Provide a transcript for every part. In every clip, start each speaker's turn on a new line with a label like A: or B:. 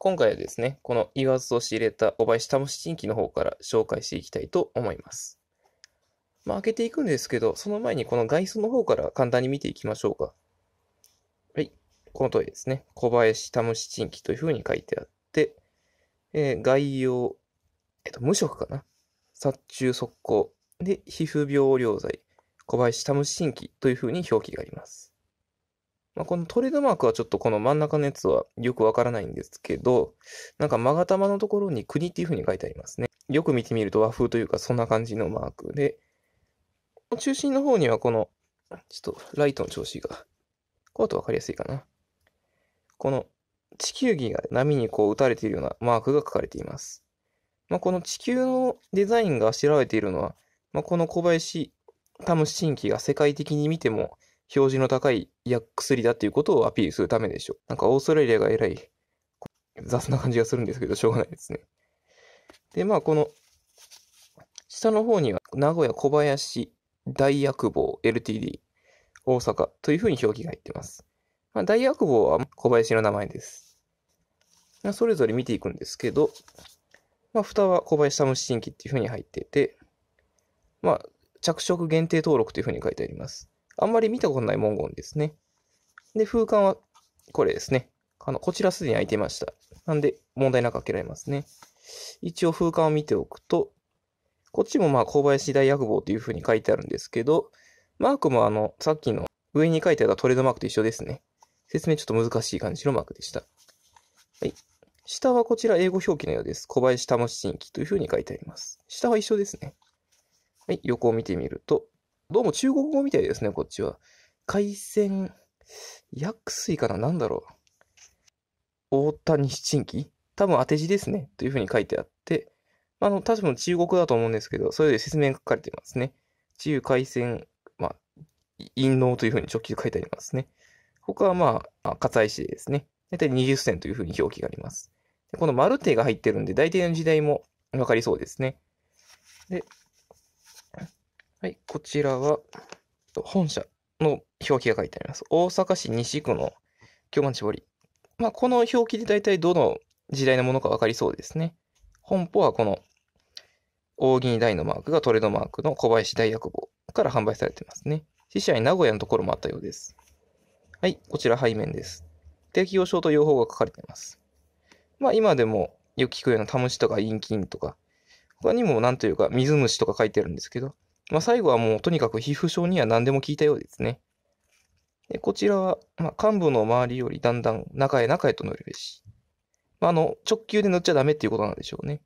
A: 今回はですね、この言わずと仕入れた小林チンキの方から紹介していきたいと思います。まあ、開けていくんですけど、その前にこの外装の方から簡単に見ていきましょうか。はい。この通りですね。小林チンキというふうに書いてあって、えー、概要、えっと、無色かな。殺虫速攻。で、皮膚病療剤。小林玉ンキというふうに表記があります。まあ、このトレードマークはちょっとこの真ん中のやつはよくわからないんですけど、なんか勾玉のところに国っていうふうに書いてありますね。よく見てみると和風というかそんな感じのマークで、中心の方にはこの、ちょっとライトの調子が、こうだとわかりやすいかな。この地球儀が波にこう打たれているようなマークが書かれています。まあ、この地球のデザインがあしらわれているのは、まあ、この小林タム新規が世界的に見ても表示の高い薬だっていうことをアピールするためでしょう。なんかオーストラリアが偉い雑な感じがするんですけど、しょうがないですね。で、まあこの下の方には名古屋小林大薬房 LTD 大阪というふうに表記が入ってます。まあ、大薬房は小林の名前です。まあ、それぞれ見ていくんですけど、まあ、蓋は小林サム新規っていうふうに入ってて、まあ、着色限定登録というふうに書いてあります。あんまり見たことない文言ですね。で、風間はこれですね。あの、こちらすでに空いてました。なんで、問題なく開けられますね。一応、風間を見ておくと、こっちもまあ、小林大役坊というふうに書いてあるんですけど、マークもあの、さっきの上に書いてあったトレードマークと一緒ですね。説明ちょっと難しい感じのマークでした。はい。下はこちら英語表記のようです。小林魂新規というふうに書いてあります。下は一緒ですね。はい。横を見てみると、どうも中国語みたいですね、こっちは。海鮮、薬水かななんだろう。大谷七人多分当て字ですね。というふうに書いてあって、あの、確か中国だと思うんですけど、それで説明が書かれていますね。自由海鮮、まあ、陰謀というふうに直球で書いてありますね。他はまあ、葛西市ですね。大体20銭というふうに表記があります。この丸手が入ってるんで、大体の時代もわかりそうですね。で、はい、こちらは、本社の表記が書いてあります。大阪市西区の京町堀。まあ、この表記で大体どの時代のものか分かりそうですね。本舗はこの大喜大のマークがトレードマークの小林大役房から販売されてますね。支社に名古屋のところもあったようです。はい、こちら背面です。適用症と用法が書かれています。まあ今でもよく聞くようなタムシとかインキンとか、他にも何というか水虫とか書いてあるんですけど、まあ、最後はもうとにかく皮膚症には何でも効いたようですね。でこちらは、まあ、幹部の周りよりだんだん中へ中へと塗るべし。まあ、あの、直球で塗っちゃダメっていうことなんでしょうね。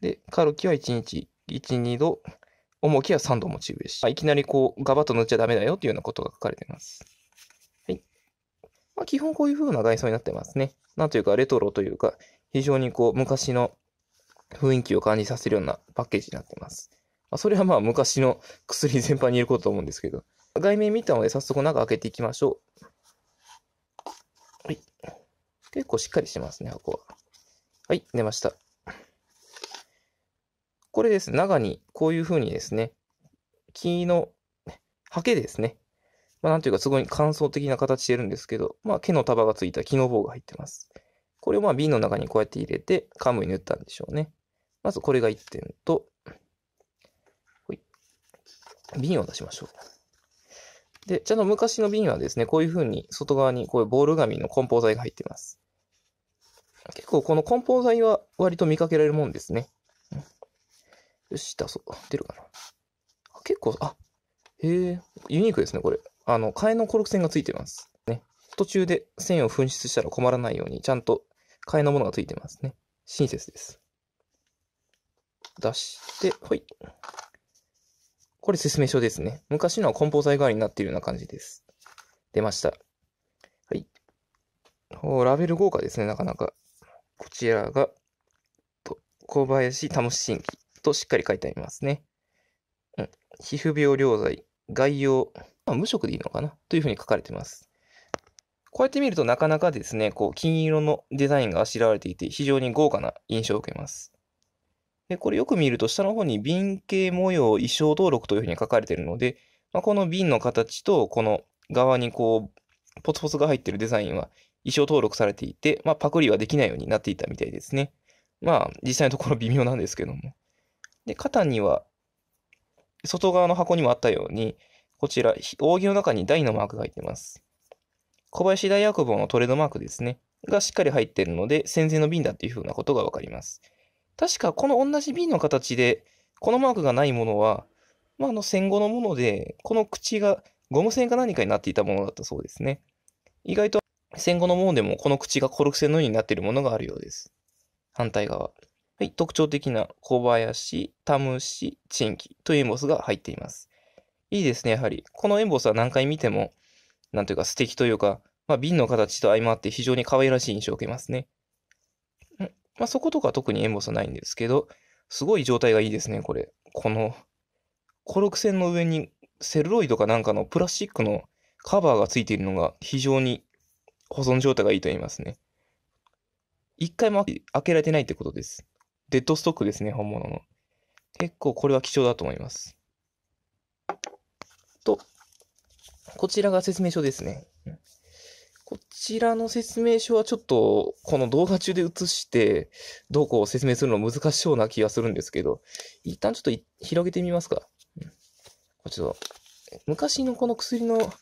A: で、軽キは1日1、2度、重きは3度持ちべし。まあ、いきなりこう、ガバッと塗っちゃダメだよっていうようなことが書かれています。はい。まあ、基本こういう風な外装になってますね。なんというか、レトロというか、非常にこう、昔の雰囲気を感じさせるようなパッケージになってます。あ、それはまあ昔の薬全般にいることと思うんですけど。外面見たので早速中開けていきましょう。はい。結構しっかりしてますね、箱は。はい、出ました。これです。中にこういう風にですね、木のハケですね。まあ、なんというかすごい乾燥的な形してるんですけど、まあ、毛の束がついた木の棒が入ってます。これをまあ瓶の中にこうやって入れて、カムに塗ったんでしょうね。まずこれが1点と、瓶を出しましょう。で、茶の昔の瓶はですね、こういうふうに外側にこういうボール紙の梱包材が入っています。結構この梱包材は割と見かけられるもんですね。よし、出そう。出るかな。結構、あ、へえ、ユニークですね、これ。あの、替えのコルク線がついてます。ね。途中で線を紛失したら困らないように、ちゃんと替えのものがついてますね。親切です。出して、ほい。これ説明書ですね。昔のは梱包材代わりになっているような感じです。出ました。はい。おラベル豪華ですね、なかなか。こちらが、と小林タムシ新としっかり書いてありますね。うん。皮膚病療剤、概要、まあ、無色でいいのかなというふうに書かれています。こうやって見るとなかなかですね、こう金色のデザインがあしらわれていて非常に豪華な印象を受けます。で、これよく見ると下の方に瓶形模様衣装登録というふうに書かれているので、まあ、この瓶の形とこの側にこう、ポツポツが入っているデザインは衣装登録されていて、まあ、パクリはできないようになっていたみたいですね。まあ、実際のところ微妙なんですけども。で、肩には、外側の箱にもあったように、こちら、扇の中に台のマークが入っています。小林大学坊のトレードマークですね。がしっかり入っているので、戦前の瓶だっていうふうなことがわかります。確かこの同じ瓶の形で、このマークがないものは、まあ、あの戦後のもので、この口がゴム栓か何かになっていたものだったそうですね。意外と戦後のものでもこの口がコルク栓のようになっているものがあるようです。反対側。はい、特徴的な小林、タムシ、チンキというエンボスが入っています。いいですね、やはり。このエンボスは何回見ても、なんというか素敵というか、まあ、瓶の形と相まって非常に可愛らしい印象を受けますね。まあ、そことか特にエンボスはないんですけど、すごい状態がいいですね、これ。この、コロク線の上にセルロイドかなんかのプラスチックのカバーがついているのが非常に保存状態がいいと言いますね。一回も開けられてないってことです。デッドストックですね、本物の。結構これは貴重だと思います。と、こちらが説明書ですね。こちらの説明書はちょっと、この動画中で映して、どうこう説明するの難しそうな気がするんですけど、一旦ちょっと広げてみますか。こちら、昔のこの薬の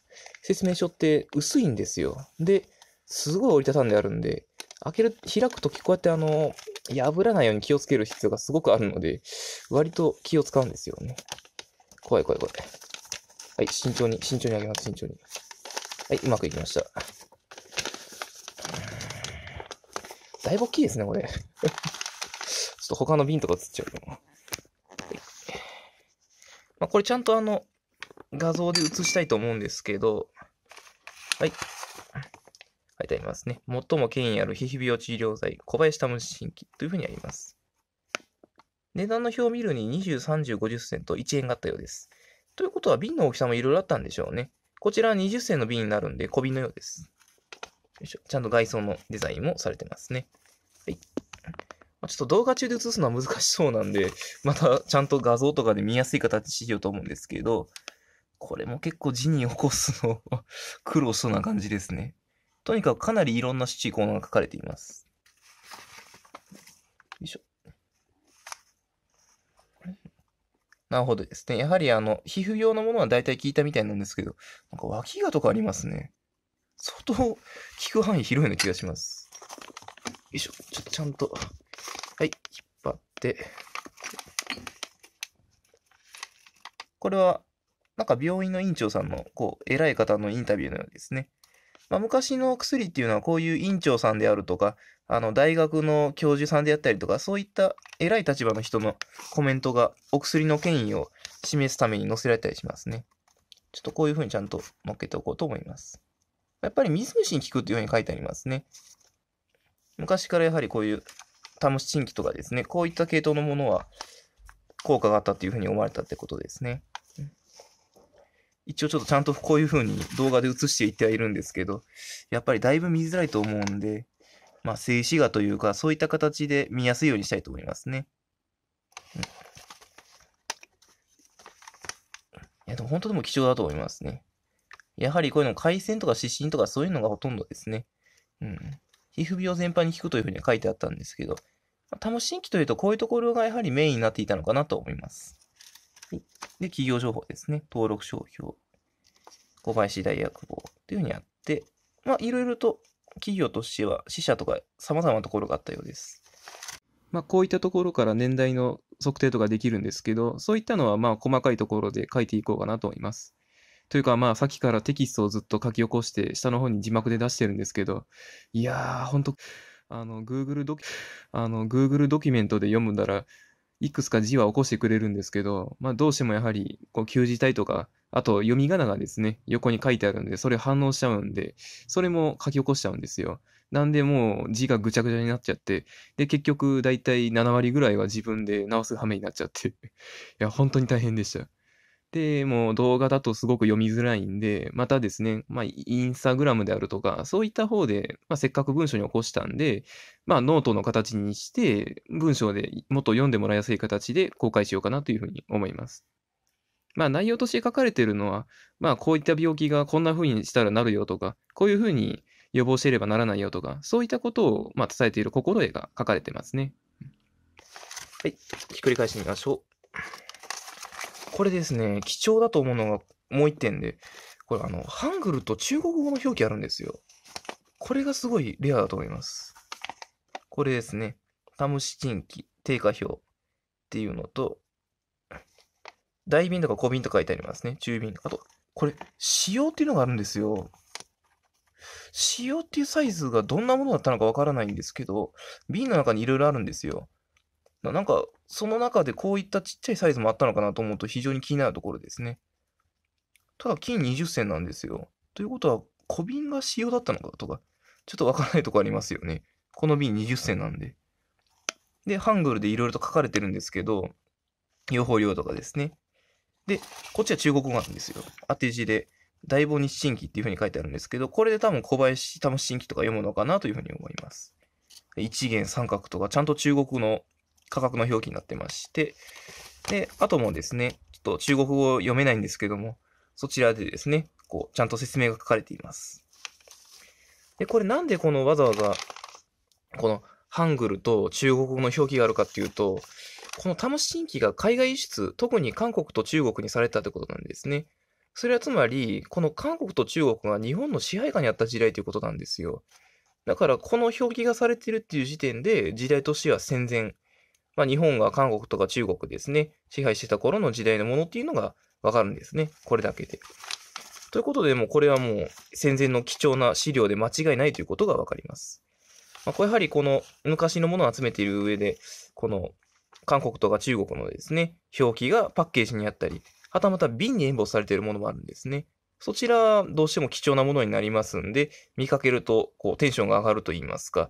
A: 説明書って薄いんですよ。で、すごい折りたたんであるんで、開ける、開くときこうやってあの、破らないように気をつける必要がすごくあるので、割と気を使うんですよね。怖い怖い怖い。はい、慎重に、慎重に上げます、慎重に。はい、うまくいきました。いぶ大きいですね、これ。ちょっと他の瓶とか映っちゃうかど。まあ、これちゃんとあの、画像で映したいと思うんですけど、はい。書いてありますね。最も権威ある皮膚病治療剤、小林タム新規というふうにあります。値段の表を見るに20、30、50銭と1円があったようです。ということは瓶の大きさもいろいろあったんでしょうね。こちらは20銭の瓶になるんで小瓶のようです。よいしょ。ちゃんと外装のデザインもされてますね。はい。まちょっと動画中で映すのは難しそうなんで、またちゃんと画像とかで見やすい形にしようと思うんですけど、これも結構字に起こすの 苦労しそうな感じですね。とにかくかなりいろんな七項が書かれています。よいしょ。なるほどですね。やはりあの、皮膚用のものは大体効いたみたいなんですけど、なんか脇がとかありますね。相当効く範囲広いような気がします。いしょ。ちょっとちゃんと、はい、引っ張って。これは、なんか病院の院長さんの、こう、偉い方のインタビューのようですね。まあ、昔の薬っていうのはこういう院長さんであるとか、あの大学の教授さんであったりとか、そういった偉い立場の人のコメントがお薬の権威を示すために載せられたりしますね。ちょっとこういうふうにちゃんと載っけておこうと思います。やっぱり水虫に効くっていうふうに書いてありますね。昔からやはりこういうタムシチンキとかですね、こういった系統のものは効果があったっていうふうに思われたってことですね。一応ちょっとちゃんとこういうふうに動画で映していってはいるんですけど、やっぱりだいぶ見づらいと思うんで、まあ静止画というか、そういった形で見やすいようにしたいと思いますね。いや、でも本当でも貴重だと思いますね。やはりこういうの回線とか指針とかそういうのがほとんどですね。うん。皮膚病全般に効くというふうには書いてあったんですけど、多摩新規というとこういうところがやはりメインになっていたのかなと思います。で、企業情報ですね。登録商標、小林大学法というふうにあって、まあ、いろいろと企業としては、死者とか様々なところがあったようです。まあ、こういったところから年代の測定とかできるんですけど、そういったのはまあ細かいところで書いていこうかなと思います。というか、まあ、さっきからテキストをずっと書き起こして、下の方に字幕で出してるんですけど、いやー、ほんと、あの、Google ドキ、あの、Google ドキュメントで読むなら、いくつか字は起こしてくれるんですけど、まあ、どうしてもやはり、こう、旧字体とか、あと、読み仮名がですね、横に書いてあるんで、それ反応しちゃうんで、それも書き起こしちゃうんですよ。なんでもう字がぐちゃぐちゃになっちゃって、で、結局、だいたい7割ぐらいは自分で直す羽目になっちゃって。いや、本当に大変でした。で、もう動画だとすごく読みづらいんで、またですね、まあ、インスタグラムであるとか、そういった方で、まあ、せっかく文章に起こしたんで、まあ、ノートの形にして、文章でもっと読んでもらいやすい形で公開しようかなというふうに思います。まあ、内容として書かれているのは、まあ、こういった病気がこんな風にしたらなるよとか、こういう風に予防していればならないよとか、そういったことを、ま伝えている心得が書かれてますね。はい。ひっくり返してみましょう。これですね、貴重だと思うのがもう一点で、これあの、ハングルと中国語の表記あるんですよ。これがすごいレアだと思います。これですね。タムシチンキ、定価表っていうのと、大瓶とか小瓶とか書いてありますね。中瓶。あと、これ、仕様っていうのがあるんですよ。仕様っていうサイズがどんなものだったのかわからないんですけど、瓶の中にいろいろあるんですよ。なんか、その中でこういったちっちゃいサイズもあったのかなと思うと非常に気になるところですね。ただ、金20銭なんですよ。ということは、小瓶が仕様だったのかとか、ちょっとわからないとこありますよね。この瓶20銭なんで。で、ハングルでいろいろと書かれてるんですけど、用法量とかですね。で、こっちは中国語なんですよ。当て字で、大母日新規っていうふうに書いてあるんですけど、これで多分小林摩新規とか読むのかなというふうに思います。一元三角とか、ちゃんと中国の価格の表記になってまして、で、あともですね、ちょっと中国語読めないんですけども、そちらでですね、こう、ちゃんと説明が書かれています。で、これなんでこのわざわざ、このハングルと中国語の表記があるかっていうと、このタムンキが海外輸出、特に韓国と中国にされたってことなんですね。それはつまり、この韓国と中国が日本の支配下にあった時代ということなんですよ。だから、この表記がされてるっていう時点で、時代としては戦前、まあ、日本が韓国とか中国ですね、支配してた頃の時代のものっていうのがわかるんですね。これだけで。ということで、もうこれはもう戦前の貴重な資料で間違いないということがわかります。まあ、これやはりこの昔のものを集めている上で、この韓国とか中国のですね、表記がパッケージにあったり、はたまた瓶に演奏されているものもあるんですね。そちら、どうしても貴重なものになりますんで、見かけると、こう、テンションが上がると言いますか、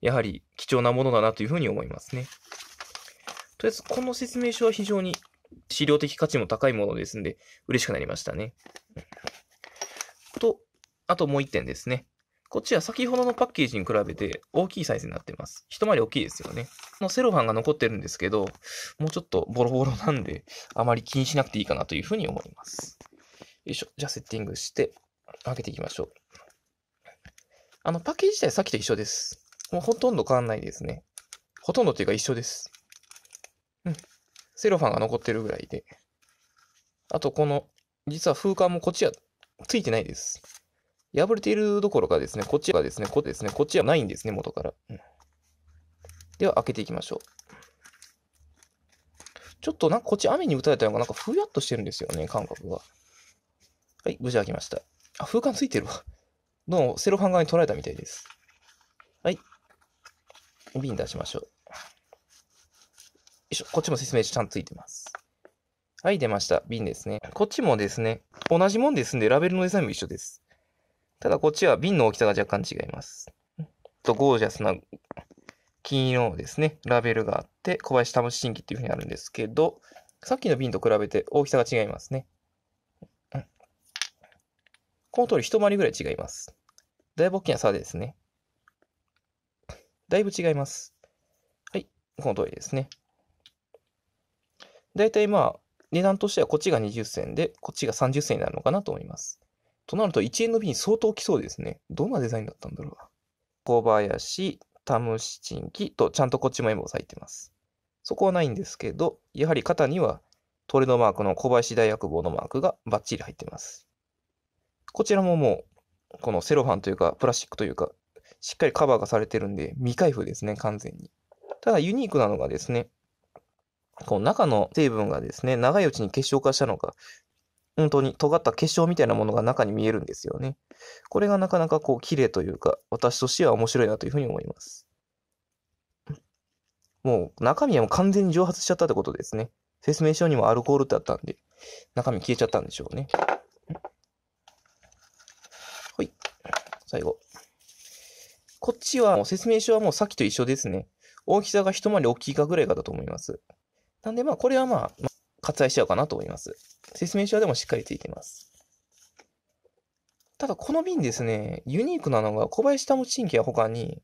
A: やはり貴重なものだなというふうに思いますね。とりあえずこの説明書は非常に資料的価値も高いものですんで、嬉しくなりましたね。と、あともう1点ですね。こっちは先ほどのパッケージに比べて大きいサイズになってます。一回り大きいですよね。このセロファンが残ってるんですけど、もうちょっとボロボロなんで、あまり気にしなくていいかなというふうに思います。よいしょ。じゃあセッティングして、開けていきましょう。あの、パッケージ自体さっきと一緒です。もうほとんど変わんないですね。ほとんどというか一緒です。うん。セロファンが残ってるぐらいで。あと、この、実は風間もこっちはついてないです。破れているどころかですね、こっちはですね、こですね、こっちはないんですね、元から。では、開けていきましょう。ちょっとなんかこっち雨に打たれたのがなんかふやっとしてるんですよね、感覚が。はい、無事開きました。あ、風間ついてるわ。どうも、セロファン側に取られたみたいです。はい。瓶出しましょう。しょ。こっちも説明書ちゃんとついてます。はい、出ました。瓶ですね。こっちもですね、同じもんですんで、ラベルのデザインも一緒です。ただこっちは瓶の大きさが若干違います。と、ゴージャスな金色ですね、ラベルがあって、小林魂神新っていうふうにあるんですけど、さっきの瓶と比べて大きさが違いますね。この通り一回りぐらい違います。だいぶ大きな差ですね。だいぶ違います。はい、この通りですね。大体まあ、値段としてはこっちが20銭で、こっちが30銭になるのかなと思います。となると1円の瓶相当来そうですね。どんなデザインだったんだろう。小林、タムシチンキとちゃんとこっちも M を入いてます。そこはないんですけど、やはり肩にはトレードマークの小林大学坊のマークがバッチリ入ってます。こちらももう、このセロファンというか、プラスチックというか、しっかりカバーがされてるんで、未開封ですね、完全に。ただユニークなのがですね、この中の成分がですね、長いうちに結晶化したのか、本当に尖った結晶みたいなものが中に見えるんですよね。これがなかなかこう綺麗というか、私としては面白いなというふうに思います。もう中身はもう完全に蒸発しちゃったってことですね。説明書にもアルコールってあったんで、中身消えちゃったんでしょうね。はい。最後。こっちはもう説明書はもうさっきと一緒ですね。大きさが一回り大きいかぐらいかだと思います。なんでまあこれはまあ、割愛しちゃうかなと思います。説明書でもしっかりついてます。ただこの瓶ですね、ユニークなのが小林田持ンキは他に、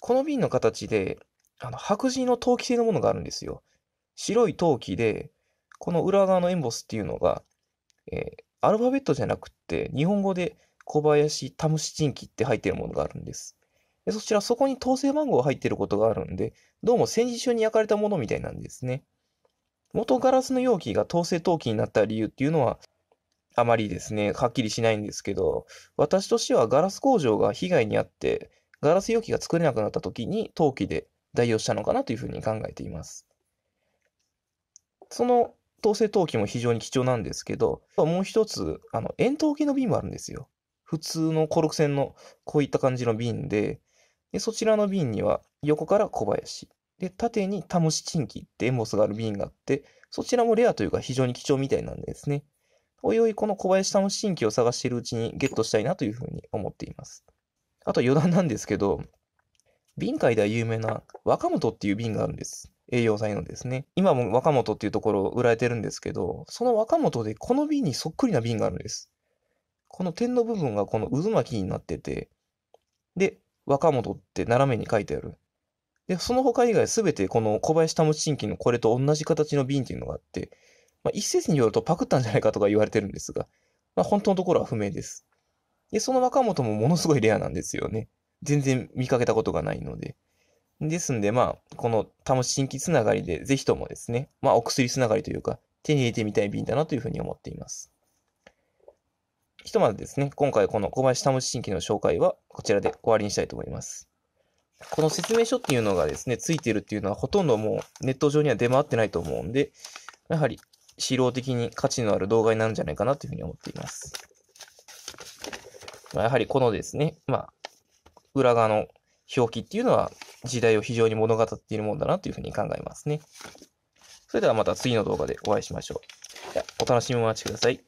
A: この瓶の形で、あの、白磁の陶器製のものがあるんですよ。白い陶器で、この裏側のエンボスっていうのが、えー、アルファベットじゃなくて、日本語で小林タムシチンキって入ってるものがあるんです。でそちら、そこに統制番号が入ってることがあるんで、どうも戦時中に焼かれたものみたいなんですね。元ガラスの容器が陶製陶器になった理由っていうのは、あまりですね、はっきりしないんですけど、私としてはガラス工場が被害に遭って、ガラス容器が作れなくなった時に陶器で代用したのかなというふうに考えています。その陶製陶器も非常に貴重なんですけど、もう一つ、あの、円筒形の瓶もあるんですよ。普通のコルク線のこういった感じの瓶で、でそちらの瓶には横から小林、で、縦にタムシチンキってエモスがある瓶があって、そちらもレアというか非常に貴重みたいなんですね。おいおいこの小林タムシチンキを探しているうちにゲットしたいなというふうに思っています。あと余談なんですけど、瓶界では有名な若本っていう瓶があるんです。栄養剤のですね。今も若本っていうところ売られてるんですけど、その若本でこの瓶にそっくりな瓶があるんです。この点の部分がこの渦巻きになってて、で、若本って斜めに書いてある。で、その他以外すべてこの小林田新金のこれと同じ形の瓶っていうのがあって、まあ、一説によるとパクったんじゃないかとか言われてるんですが、まあ、本当のところは不明です。で、その若元もものすごいレアなんですよね。全然見かけたことがないので。ですんで、まあ、この田新規つながりで、ぜひともですね、まあ、お薬つながりというか、手に入れてみたい瓶だなというふうに思っています。ひとまずですね、今回この小林田新規の紹介はこちらで終わりにしたいと思います。この説明書っていうのがですね、ついてるっていうのはほとんどもうネット上には出回ってないと思うんで、やはり資料的に価値のある動画になるんじゃないかなというふうに思っています。まあ、やはりこのですね、まあ、裏側の表記っていうのは時代を非常に物語っているものだなというふうに考えますね。それではまた次の動画でお会いしましょう。お楽しみお待ちください。